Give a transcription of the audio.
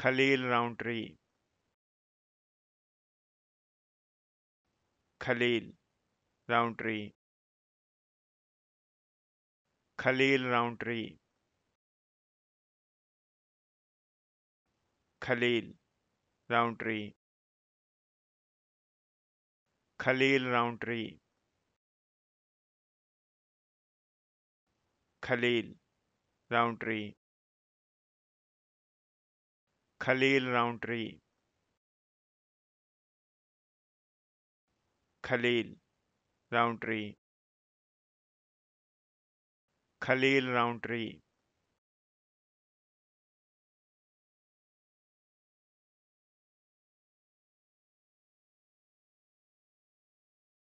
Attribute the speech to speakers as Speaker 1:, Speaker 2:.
Speaker 1: Khalil Roundtree. Khalil Roundtree. Khalil Roundtree. Khalil Roundtree. Khalil Roundtree. Khalil Roundtree. Khalil Roundtree. Khalil Roundtree. Khalil Roundtree.